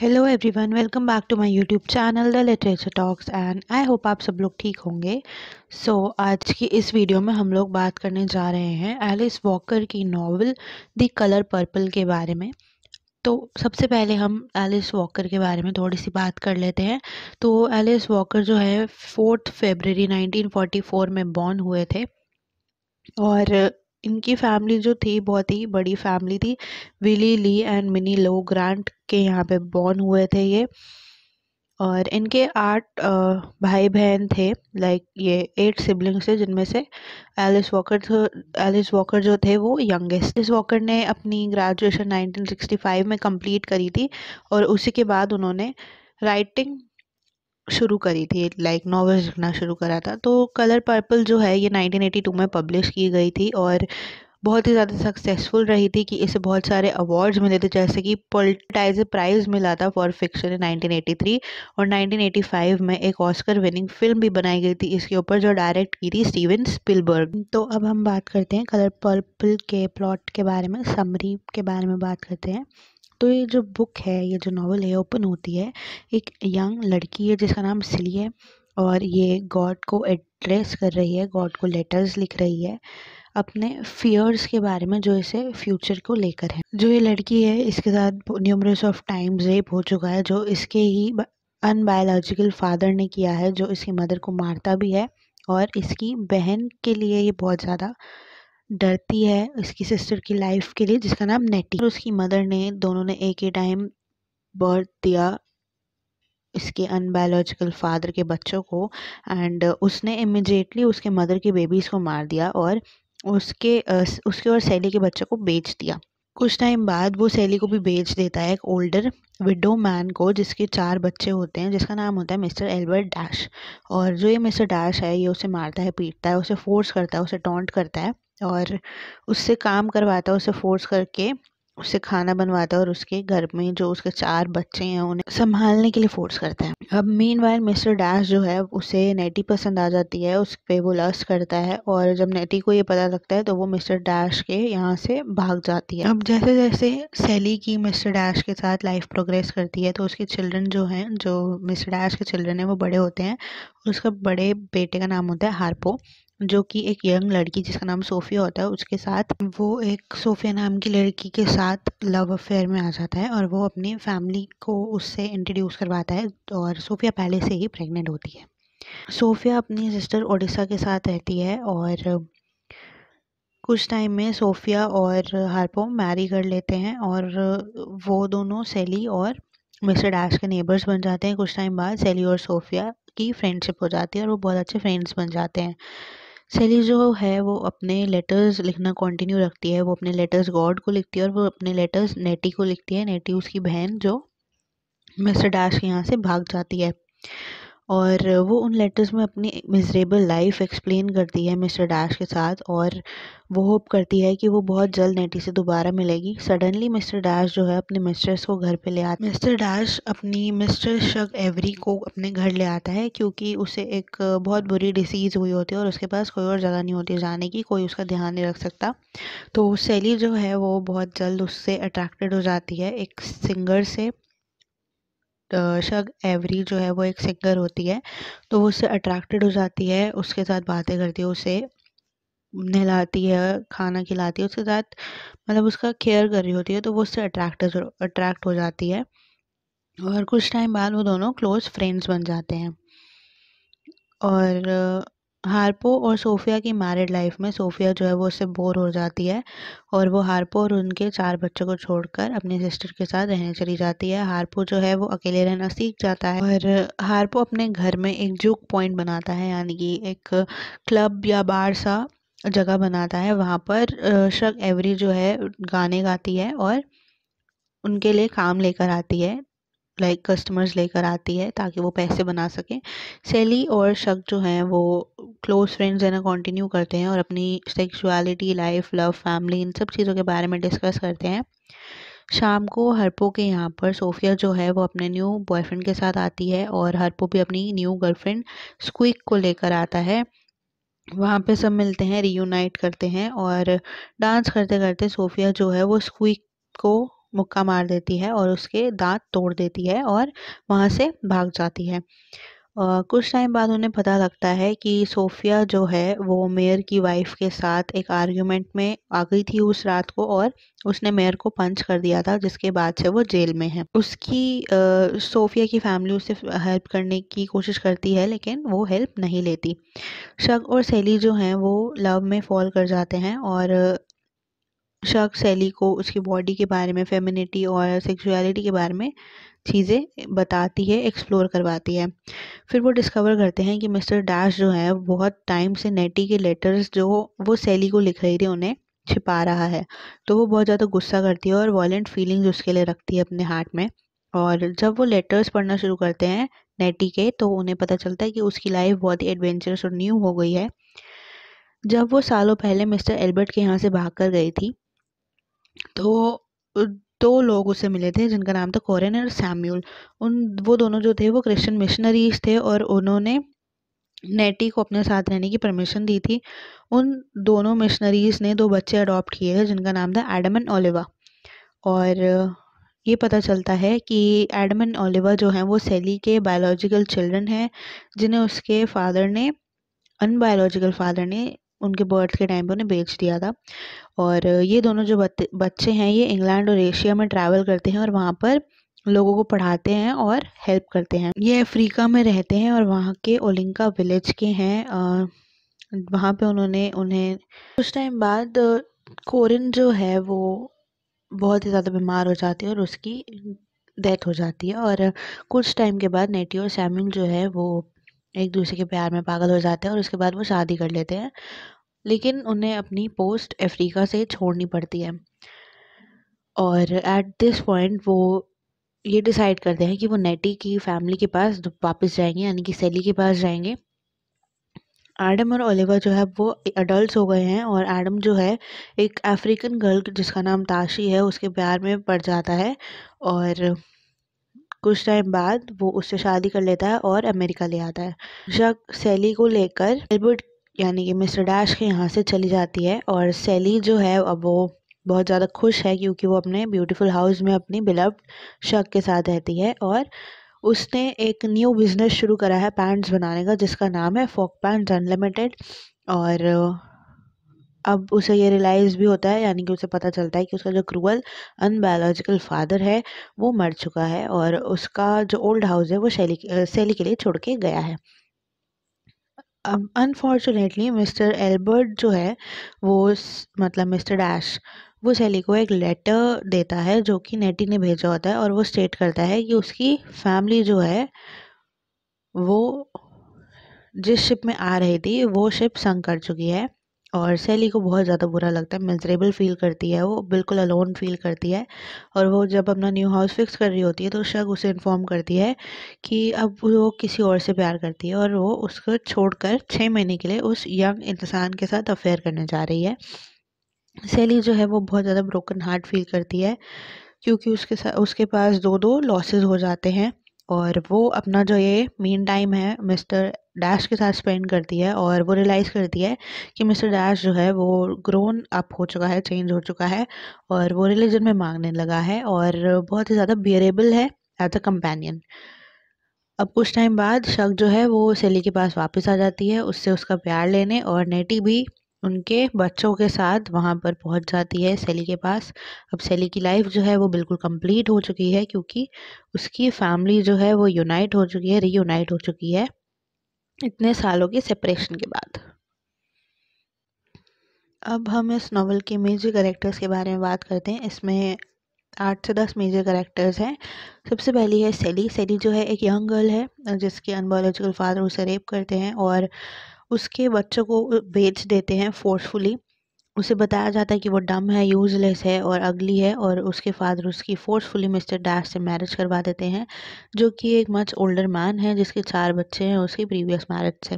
hello everyone welcome back to my YouTube channel the literature talks and I hope आप सब लोग ठीक होंगे सो so, आज की इस वीडियो में हम लोग बात करने जा रहे हैं एलिस वॉकर की नॉवल द कलर पर्पल के बारे में तो सबसे पहले हम एलिस वॉकर के बारे में थोड़ी सी बात कर लेते हैं तो एलिस वॉकर जो है फोर्थ फेबररी नाइनटीन में बॉर्न हुए थे और इनकी फैमिली जो थी बहुत ही बड़ी फैमिली थी Willie Lee and Minnie Lou Grant के यहाँ पे बॉर्न हुए थे ये और इनके आठ भाई बहन थे लाइक ये एट सिबलिंग्स थे जिनमें से एलिस वॉकर एलिस वॉकर जो थे वो यंगेस्ट एलिस वॉकर ने अपनी ग्रेजुएशन 1965 में कंप्लीट करी थी और उसी के बाद उन्होंने राइटिंग शुरू करी थी लाइक नॉवेल्स लिखना शुरू करा था तो कलर पर्पल जो है ये 1982 में पब्लिश की गई थी और बहुत ही ज़्यादा सक्सेसफुल रही थी कि इसे बहुत सारे अवार्ड्स मिले थे जैसे कि पोलटाइज प्राइज़ मिला था फॉर फिक्शन इन 1983 और 1985 में एक ऑस्कर विनिंग फिल्म भी बनाई गई थी इसके ऊपर जो डायरेक्ट की थी स्टीवन स्पिलबर्ग तो अब हम बात करते हैं कलर पर्पल के प्लॉट के बारे में समरी के बारे में बात करते हैं तो ये जो बुक है ये जो नावल है ओपन होती है एक यंग लड़की है जिसका नाम सिली है और ये गॉड को एड्रेस कर रही है गॉड को लेटर्स लिख रही है अपने फियर्स के बारे में जो इसे फ्यूचर को लेकर है जो ये लड़की है इसके साथ न्यूमरस ऑफ टाइम्स रेप हो चुका है जो इसके ही अनबायोलॉजिकल फादर ने किया है जो इसकी मदर को मारता भी है और इसकी बहन के लिए ये बहुत ज़्यादा डरती है उसकी सिस्टर की लाइफ के लिए जिसका नाम नेटी और उसकी मदर ने दोनों ने एक ही टाइम बर्थ दिया इसके अनबायोलॉजिकल फादर के बच्चों को एंड उसने इमिजिएटली उसके मदर के बेबीज़ को मार दिया और उसके उसके और सैली के बच्चों को बेच दिया कुछ टाइम बाद वो सैली को भी बेच देता है एक ओल्डर विडो मैन को जिसके चार बच्चे होते हैं जिसका नाम होता है मिस्टर एल्बर्ट डैश और जो ये मिस्टर डैश है ये उसे मारता है पीटता है उसे फोर्स करता है उसे टॉन्ट करता है और उससे काम करवाता है उसे फोर्स करके उसे खाना बनवाता है और उसके घर में जो उसके चार बच्चे हैं उन्हें संभालने के लिए फोर्स करता है अब मीन वाइल मिस्टर डैश जो है उसे नेटी पसंद आ जाती है उस पर वो लस्ट करता है और जब नेटी को ये पता लगता है तो वो मिस्टर डैश के यहाँ से भाग जाती है अब जैसे जैसे सैली की मिस्टर डैश के साथ लाइफ प्रोग्रेस करती है तो उसके चिल्ड्रन जो हैं जो मिस्टर डैश के चिल्ड्रन हैं वो बड़े होते हैं उसका बड़े बेटे का नाम होता है हार्पो जो कि एक यंग लड़की जिसका नाम सोफिया होता है उसके साथ वो एक सोफिया नाम की लड़की के साथ लव अफेयर में आ जाता है और वो अपनी फैमिली को उससे इंट्रोड्यूस करवाता है और सोफिया पहले से ही प्रेग्नेंट होती है सोफिया अपनी सिस्टर ओडिशा के साथ रहती है और कुछ टाइम में सोफिया और हार्पो मैरी कर लेते हैं और वो दोनों सेली और मिस्टर डैश के नेबर्स बन जाते हैं कुछ टाइम बाद सेली और सोफिया की फ्रेंडशिप हो जाती है और वो बहुत अच्छे फ्रेंड्स बन जाते हैं सेली जो है वो अपने लेटर्स लिखना कंटिन्यू रखती है वो अपने लेटर्स गॉड को लिखती है और वो अपने लेटर्स नेटी को लिखती है नेटी उसकी बहन जो मिस्टर डैश के यहाँ से भाग जाती है और वो उन लेटर्स में अपनी मिज़रेबल लाइफ एक्सप्लेन करती है मिस्टर डैश के साथ और वो होप करती है कि वो बहुत जल्द नेटी से दोबारा मिलेगी सडनली मिस्टर डैश जो है अपने मिस्ट्रेस को घर पे ले आता है मिस्टर डैश अपनी मिस्टर शक एवरी को अपने घर ले आता है क्योंकि उसे एक बहुत बुरी डिसीज़ हुई होती है और उसके पास कोई और जगह नहीं होती जाने की कोई उसका ध्यान नहीं रख सकता तो सैली जो है वो बहुत जल्द उससे अट्रैक्टेड हो जाती है एक सिंगर से शग एवरी जो है वो एक सिंगर होती है तो वो उससे अट्रैक्टेड हो जाती है उसके साथ बातें करती है उसे नहलाती है खाना खिलाती है उसके साथ मतलब उसका केयर कर रही होती है तो वो उससे अट्रैक्ट अट्रैक्ट हो जाती है और कुछ टाइम बाद वो दोनों क्लोज़ फ्रेंड्स बन जाते हैं और हार्पो और सोफिया की मैरिड लाइफ में सोफिया जो है वो उससे बोर हो जाती है और वो हार्पो और उनके चार बच्चों को छोड़कर अपने सिस्टर के साथ रहने चली जाती है हार्पो जो है वो अकेले रहना सीख जाता है और हार्पो अपने घर में एक जुक पॉइंट बनाता है यानी कि एक क्लब या बार सा जगह बनाता है वहाँ पर शक एवरी जो है गाने गाती है और उनके लिए काम लेकर आती है लाइक कस्टमर्स लेकर आती है ताकि वो पैसे बना सकें सैली और शक जो हैं वो क्लोज फ्रेंड्स है ना कंटिन्यू करते हैं और अपनी सेक्सुअलिटी लाइफ लव फैमिली इन सब चीज़ों के बारे में डिस्कस करते हैं शाम को हरपो के यहाँ पर सोफिया जो है वो अपने न्यू बॉयफ्रेंड के साथ आती है और हरपो भी अपनी न्यू गर्लफ्रेंड स्क्विक को लेकर आता है वहाँ पे सब मिलते हैं रीयूनाइट करते हैं और डांस करते करते सोफिया जो है वो स्क्विक को मुक्का मार देती है और उसके दांत तोड़ देती है और वहाँ से भाग जाती है आ, कुछ टाइम बाद उन्हें पता लगता है कि सोफिया जो है वो मेयर की वाइफ के साथ एक आर्ग्यूमेंट में आ गई थी उस रात को और उसने मेयर को पंच कर दिया था जिसके बाद से वो जेल में है उसकी आ, सोफिया की फैमिली उसे हेल्प करने की कोशिश करती है लेकिन वो हेल्प नहीं लेती शक और सैली जो हैं वो लव में फॉल कर जाते हैं और शख्स सैली को उसकी बॉडी के बारे में फेमिनिटी और सेक्सुअलिटी के बारे में चीज़ें बताती है एक्सप्लोर करवाती है फिर वो डिस्कवर करते हैं कि मिस्टर डैश जो है बहुत टाइम से नेटी के लेटर्स जो वो सैली को लिख रही थी उन्हें छिपा रहा है तो वो बहुत ज़्यादा गुस्सा करती है और वॉलेंट फीलिंग्स उसके लिए रखती है अपने हार्ट में और जब वो लेटर्स पढ़ना शुरू करते हैं नेटी के तो उन्हें पता चलता है कि उसकी लाइफ बहुत ही एडवेंचरस और न्यू हो गई है जब वो सालों पहले मिस्टर एल्बर्ट के यहाँ से भाग कर गई थी तो दो लोग उसे मिले थे जिनका नाम था कोरेन और सैम्यूल उन वो दोनों जो थे वो क्रिश्चियन मिशनरीज थे और उन्होंने नेटी को अपने साथ रहने की परमिशन दी थी उन दोनों मिशनरीज ने दो बच्चे अडॉप्ट किए थे जिनका नाम था एडम एंड ओलिवा और ये पता चलता है कि एडम एंड ओलिवा जो हैं वो सेली के बायोलॉजिकल चिल्ड्रन हैं जिन्हें उसके फादर ने अनबायोलॉजिकल फादर ने उनके बर्थ के टाइम पे उन्हें बेच दिया था और ये दोनों जो बच्चे हैं ये इंग्लैंड और एशिया में ट्रैवल करते हैं और वहाँ पर लोगों को पढ़ाते हैं और हेल्प करते हैं ये अफ्रीका में रहते हैं और वहाँ के ओलिंका विलेज के हैं वहाँ पे उन्होंने उन्हें कुछ टाइम बाद कोरिन जो है वो बहुत ही ज़्यादा बीमार हो जाती है और उसकी डेथ हो जाती है और कुछ टाइम के बाद नेटी और सैमिन जो है वो एक दूसरे के प्यार में पागल हो जाते हैं और उसके बाद वो शादी कर लेते हैं लेकिन उन्हें अपनी पोस्ट अफ्रीका से छोड़नी पड़ती है और एट दिस पॉइंट वो ये डिसाइड करते हैं कि वो नेटी की फैमिली के पास वापस जाएंगे यानी कि सेली के पास जाएंगे एडम और ओलिवा जो है वो अडल्ट हो गए हैं और एडम जो है एक अफ्रीकन गर्ल जिसका नाम ताशी है उसके प्यार में पड़ जाता है और कुछ टाइम बाद वो उससे शादी कर लेता है और अमेरिका ले आता है जक सैली को लेकर एलबर्ट यानी कि मिस्टर डैश के यहाँ से चली जाती है और सैली जो है अब वो बहुत ज़्यादा खुश है क्योंकि वो अपने ब्यूटीफुल हाउस में अपनी बिलव्ड शक के साथ रहती है और उसने एक न्यू बिज़नेस शुरू करा है पैंट्स बनाने का जिसका नाम है फॉक पैंट्स अनलिमिटेड और अब उसे ये रियलाइज़ भी होता है यानी कि उसे पता चलता है कि उसका जो क्रूअल अनबायोलॉजिकल फादर है वो मर चुका है और उसका जो ओल्ड हाउस है वो शैली शैली के लिए छोड़ के गया है अब अनफॉर्चुनेटली मिस्टर एल्बर्ट जो है वो मतलब मिस्टर डैश वो शैली को एक लेटर देता है जो कि नेटी ने भेजा होता है और वो स्टेट करता है कि उसकी फैमिली जो है वो जिस शिप में आ रही थी वो शिप संग कर चुकी है और सैली को बहुत ज़्यादा बुरा लगता है मेजरेबल फील करती है वो बिल्कुल अलोन फील करती है और वो जब अपना न्यू हाउस फिक्स कर रही होती है तो शक उसे इन्फॉर्म करती है कि अब वो किसी और से प्यार करती है और वो उसको छोड़कर छः महीने के लिए उस यंग इंसान के साथ अफेयर करने जा रही है सैली जो है वो बहुत ज़्यादा ब्रोकन हार्ट फील करती है क्योंकि उसके साथ उसके पास दो दो लॉसेस हो जाते हैं और वो अपना जो ये मेन टाइम है मिस्टर डैश के साथ स्पेंड करती है और वो रियलाइज़ करती है कि मिस्टर डैश जो है वो ग्रोन अप हो चुका है चेंज हो चुका है और वो रिलीजन में मांगने लगा है और बहुत ही ज़्यादा बियरेबल है एज अ कंपेनियन अब कुछ टाइम बाद शक जो है वो सेली के पास वापस आ जाती है उससे उसका प्यार लेने और नेटी भी उनके बच्चों के साथ वहाँ पर पहुँच जाती है सैली के पास अब सैली की लाइफ जो है वो बिल्कुल कंप्लीट हो चुकी है क्योंकि उसकी फैमिली जो है वो यूनाइट हो चुकी है रीयूनाइट हो चुकी है इतने सालों के सेपरेशन के बाद अब हम इस नावल के मेजर कैरेक्टर्स के बारे में बात करते हैं इसमें आठ से दस मेजर करेक्टर्स हैं सबसे पहली है सेली सेली जो है एक यंग गर्ल है जिसके अनबायोलॉजिकल फादर उसे रेप करते हैं और उसके बच्चों को बेच देते हैं फोर्सफुली उसे बताया जाता है कि वो डम है यूजलेस है और अगली है और उसके फादर उसकी फोर्सफुली मिस्टर डैश से मैरिज करवा देते हैं जो कि एक मच ओल्डर मैन है जिसके चार बच्चे हैं उसकी प्रीवियस मैरिज से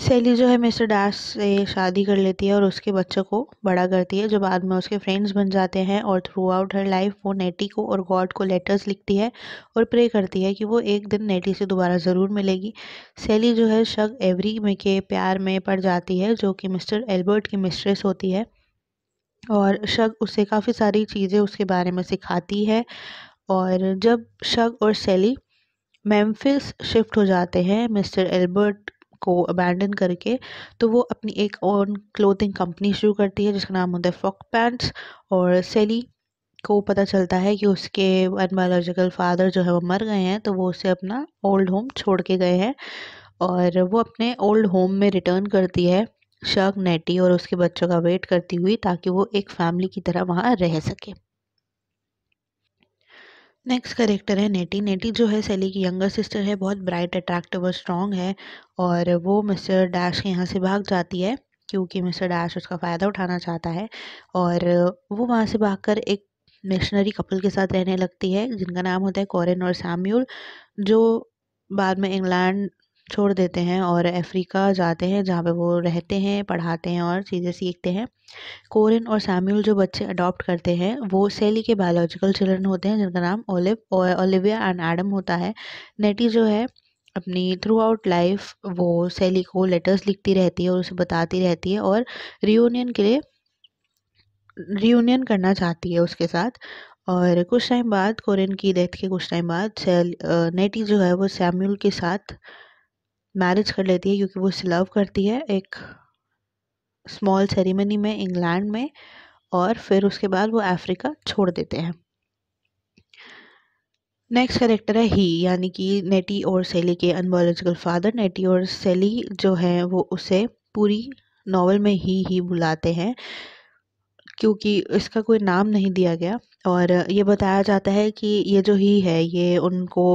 सैली जो है मिस्टर डैश से शादी कर लेती है और उसके बच्चों को बड़ा करती है जो बाद में उसके फ्रेंड्स बन जाते हैं और थ्रू आउट हर लाइफ वो नेटी को और गॉड को लेटर्स लिखती है और प्रे करती है कि वो एक दिन नेटी से दोबारा ज़रूर मिलेगी सैली जो है शक एवरी में के प्यार में पड़ जाती है जो कि मिस्टर एल्बर्ट की मिस्ट्रेस होती है और शक उसे काफ़ी सारी चीज़ें उसके बारे में सिखाती है और जब शक और सैली मेम्फिस शिफ्ट हो जाते हैं मिस्टर एल्बर्ट को अबैंडन करके तो वो अपनी एक ओन क्लोथिंग कंपनी शुरू करती है जिसका नाम होता है फॉक पैंट्स और सेली को पता चलता है कि उसके वन बायोलॉजिकल फादर जो है वो मर गए हैं तो वो उसे अपना ओल्ड होम छोड़ के गए हैं और वो अपने ओल्ड होम में रिटर्न करती है शक नेटी और उसके बच्चों का वेट करती हुई ताकि वो एक फैमिली की तरह वहाँ रह सके नेक्स्ट करेक्टर है नेटी नेटी जो है सैली की यंगर सिस्टर है बहुत ब्राइट अट्रैक्टिव और स्ट्रॉन्ग है और वो मिस्टर डैश के यहाँ से भाग जाती है क्योंकि मिस्टर डैश उसका फ़ायदा उठाना चाहता है और वो वहाँ से भागकर एक मिशनरी कपल के साथ रहने लगती है जिनका नाम होता है कॉरेन और सैम्यूल जो बाद में इंग्लैंड छोड़ देते हैं और अफ्रीका जाते हैं जहाँ पे वो रहते हैं पढ़ाते हैं और चीज़ें सीखते हैं कोरिन और सैम्यूल जो बच्चे अडॉप्ट करते हैं वो सेली के बायोलॉजिकल चिल्ड्रन होते हैं जिनका नाम ओलिव ओलिविया एंड एडम होता है नेटी जो है अपनी थ्रू आउट लाइफ वो सेली को लेटर्स लिखती रहती है और उसे बताती रहती है और रियूनियन के लिए रियूनियन करना चाहती है उसके साथ और कुछ टाइम बाद कोरिन की डेथ के कुछ टाइम बाद सेल नेटी जो है वो सैम्यूल के साथ मैरिज कर लेती है क्योंकि वो उसे लव करती है एक स्मॉल सेरेमनी में इंग्लैंड में और फिर उसके बाद वो अफ्रीका छोड़ देते हैं नेक्स्ट करेक्टर है ही यानी कि नेटी और सेली के अनबोलॉजिकल फादर नेटी और सेली जो हैं वो उसे पूरी नावल में ही ही बुलाते हैं क्योंकि इसका कोई नाम नहीं दिया गया और ये बताया जाता है कि ये जो ही है ये उनको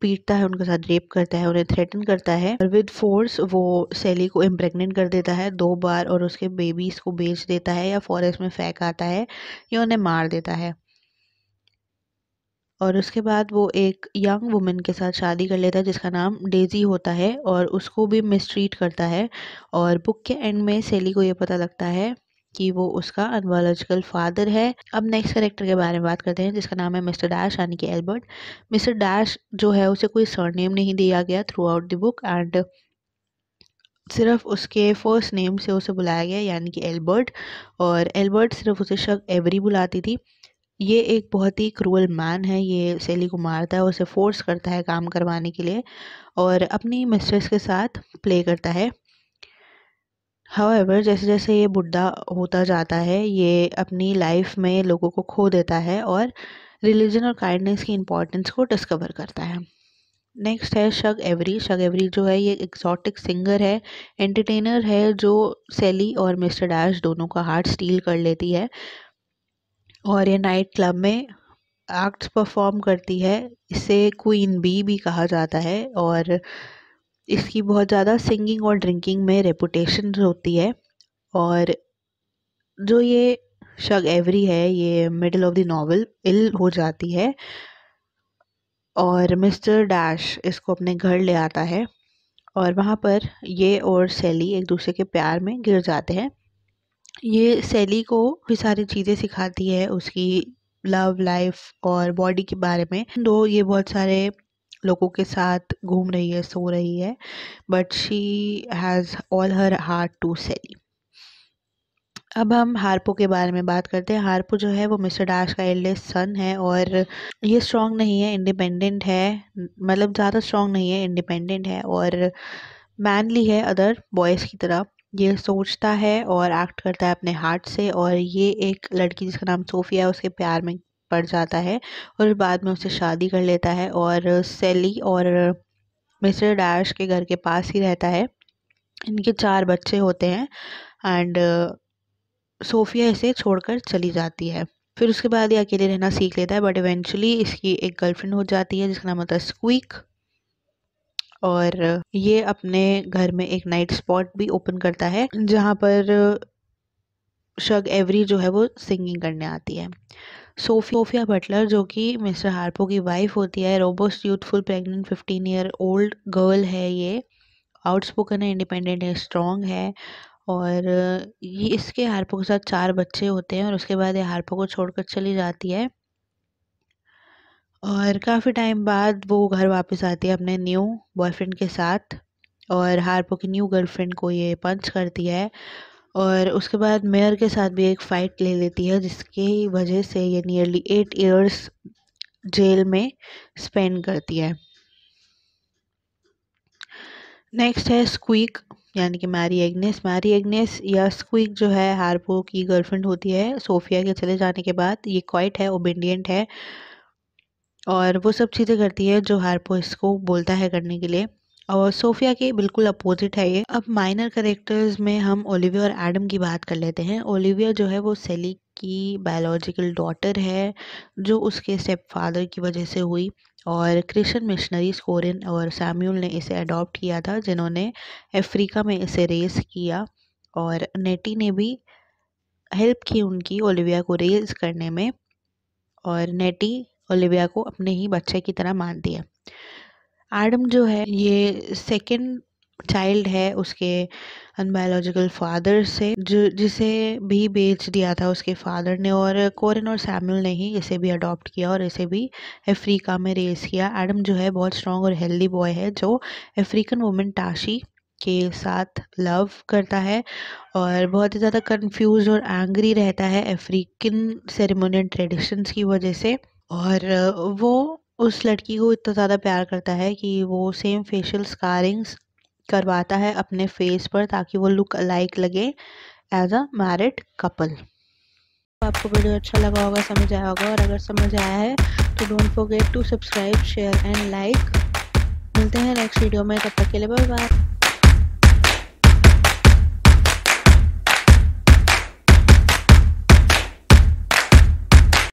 पीटता है उनके साथ रेप करता है उन्हें थ्रेटन करता है और विद फोर्स वो सैली को इम्प्रेगनेंट कर देता है दो बार और उसके बेबीज को बेच देता है या फॉरेस्ट में फेंक आता है या उन्हें मार देता है और उसके बाद वो एक यंग वुमेन के साथ शादी कर लेता है जिसका नाम डेजी होता है और उसको भी मिसट्रीट करता है और बुक के एंड में सेली को ये पता लगता है कि वो उसका अनबोलॉजिकल फादर है अब नेक्स्ट करेक्टर के बारे में बात करते हैं जिसका नाम है मिस्टर डैश यानी कि एल्बर्ट मिस्टर डैश जो है उसे कोई सरनेम नहीं दिया गया throughout the book and सिर्फ उसके फर्स्ट नेम से उसे बुलाया गया यानी कि एल्बर्ट और एल्बर्ट सिर्फ उसे शक एवरी बुलाती थी ये एक बहुत ही क्रूअल मैन है ये सैली को मारता है उसे फोर्स करता है काम करवाने के लिए और अपनी मिस्ट्रेस के साथ प्ले करता है हाउएवर जैसे जैसे ये बुढ़ा होता जाता है ये अपनी लाइफ में लोगों को खो देता है और रिलीजन और काइंडनेस की इम्पॉर्टेंस को डिस्कवर करता है नेक्स्ट है शग एवरी शग एवरी जो है ये एक्सॉटिक सिंगर है एंटरटेनर है जो सेली और मिस्टर डैश दोनों का हार्ट स्टील कर लेती है और ये नाइट क्लब में एक्ट्स परफॉर्म करती है इसे क्वीन बी भी कहा जाता है और इसकी बहुत ज़्यादा सिंगिंग और ड्रिंकिंग में रेपुटेशन होती है और जो ये शग एवरी है ये middle of the novel ill हो जाती है और मिस्टर डैश इसको अपने घर ले आता है और वहाँ पर ये और सैली एक दूसरे के प्यार में गिर जाते हैं ये सैली को भी सारी चीज़ें सिखाती है उसकी लव लाइफ और बॉडी के बारे में दो ये बहुत सारे लोगों के साथ घूम रही है सो रही है but she has all her heart to Celie अब हम हारपो के बारे में बात करते हैं हारपो जो है वो मिस्टर डैश का एल्डेस्ट सन है और ये स्ट्रॉन्ग नहीं है इंडिपेंडेंट है मतलब ज़्यादा स्ट्रॉन्ग नहीं है इंडिपेंडेंट है और मैनली है अदर बॉयज़ की तरह ये सोचता है और एक्ट करता है अपने हार्ट से और ये एक लड़की जिसका नाम सोफिया है उसके प्यार में पड़ जाता है और बाद में उससे शादी कर लेता है और सेली और मिस्टर डैश के घर के पास ही रहता है इनके चार बच्चे होते हैं एंड सोफिया इसे छोड़कर चली जाती है फिर उसके बाद ये अकेले रहना सीख लेता है बट इवेंचुअली इसकी एक गर्लफ्रेंड हो जाती है जिसका नाम होता है स्क्वीक और ये अपने घर में एक नाइट स्पॉट भी ओपन करता है जहाँ पर शग एवरी जो है वो सिंगिंग करने आती है सोफिया बटलर जो कि मिस्टर हार्पो की वाइफ होती है robust youthful pregnant fifteen year old girl है ये आउटस्पोकन है इंडिपेंडेंट है स्ट्रॉन्ग है और ये इसके हार्पो के साथ चार बच्चे होते हैं और उसके बाद ये हार्पो को छोड़कर चली जाती है और काफ़ी टाइम बाद वो घर वापस आती है अपने न्यू बॉयफ्रेंड के साथ और हार्पो की न्यू गर्लफ्रेंड को ये पंच करती है और उसके बाद मेयर के साथ भी एक फ़ाइट ले लेती है जिसकी वजह से ये नियरली एट इयर्स जेल में स्पेंड करती है नेक्स्ट है स्क्वीक यानी कि मैरी एग्नेस मैरी एग्नेस या स्क्विक जो है हार्पो की गर्लफ्रेंड होती है सोफिया के चले जाने के बाद ये क्वाइट है ओबेंडियंट है और वो सब चीज़ें करती है जो हार्पो इसको बोलता है करने के लिए और सोफिया के बिल्कुल अपोजिट है ये अब माइनर करेक्टर्स में हम ओलिविया और एडम की बात कर लेते हैं ओलिविया जो है वो सेली की बायोलॉजिकल डॉटर है जो उसके स्टेप फादर की वजह से हुई और क्रिश्चियन मिशनरीज कोरिन और सैम्यूल ने इसे अडॉप्ट किया था जिन्होंने अफ्रीका में इसे रेस किया और नेटी ने भी हेल्प की उनकी ओलिविया को रेस करने में और नेटी ओलिविया को अपने ही बच्चे की तरह मान दिया एडम जो है ये सेकेंड चाइल्ड है उसके अनबायोलॉजिकल फादर से जो जिसे भी बेच दिया था उसके फादर ने और कोरिन और सैमुअल ने ही इसे भी अडॉप्ट किया और इसे भी अफ्रीका में रेस किया एडम जो है बहुत स्ट्रॉन्ग और हेल्दी बॉय है जो अफ्रीकन वुमेन टाशी के साथ लव करता है और बहुत ही ज़्यादा कन्फ्यूज और एंग्री रहता है अफ्रीकन सेरेमोनियल ट्रेडिशंस की वजह से और वो उस लड़की को इतना ज़्यादा प्यार करता है कि वो सेम फेशियल स्कारिंग्स करवाता है अपने फेस पर ताकि वो लुक लाइक लगे एज अ मैरिड कपल आपको वीडियो अच्छा लगा होगा समझ आया होगा और अगर समझ आया है तो don't forget to subscribe share and like मिलते हैं नेक्स्ट वीडियो में तब तक के लिए बाय बाय